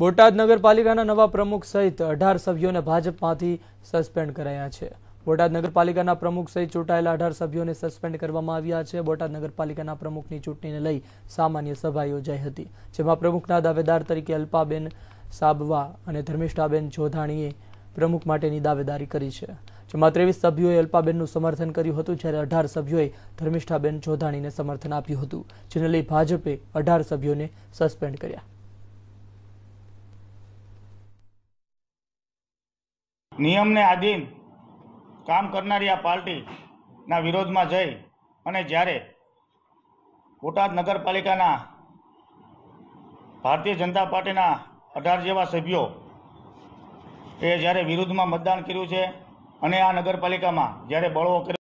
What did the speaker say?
બોટાદ નગરપાલિકાના નવા પ્રમુખ સહિત અઢાર સભ્યોને ભાજપમાંથી સસ્પેન્ડ કરાયા છે બોટાદ નગરપાલિકાના પ્રમુખ સહિત ચૂંટાયેલા અઢાર સભ્યોને સસ્પેન્ડ કરવામાં આવ્યા છે બોટાદ નગરપાલિકાના પ્રમુખની ચૂંટણીને લઈ સામાન્ય સભા યોજાઈ હતી જેમાં પ્રમુખના દાવેદાર તરીકે અલ્પાબેન સાબવા અને ધર્મિષ્ઠાબેન જોધાણીએ પ્રમુખ માટેની દાવેદારી કરી છે જેમાં ત્રેવીસ સભ્યોએ અલ્પાબેનનું સમર્થન કર્યું હતું જ્યારે અઢાર સભ્યોએ ધર્મિષ્ઠાબેન જોધાણીને સમર્થન આપ્યું હતું જેને લઈ ભાજપે અઢાર સભ્યોને સસ્પેન્ડ કર્યા નિયમને આધીન કામ કરનારી આ પાર્ટીના વિરોધમાં જઈ અને જ્યારે બોટાદ નગરપાલિકાના ભારતીય જનતા પાર્ટીના અઢાર જેવા સભ્યો એ જ્યારે વિરુદ્ધમાં મતદાન કર્યું છે અને આ નગરપાલિકામાં જ્યારે બળવો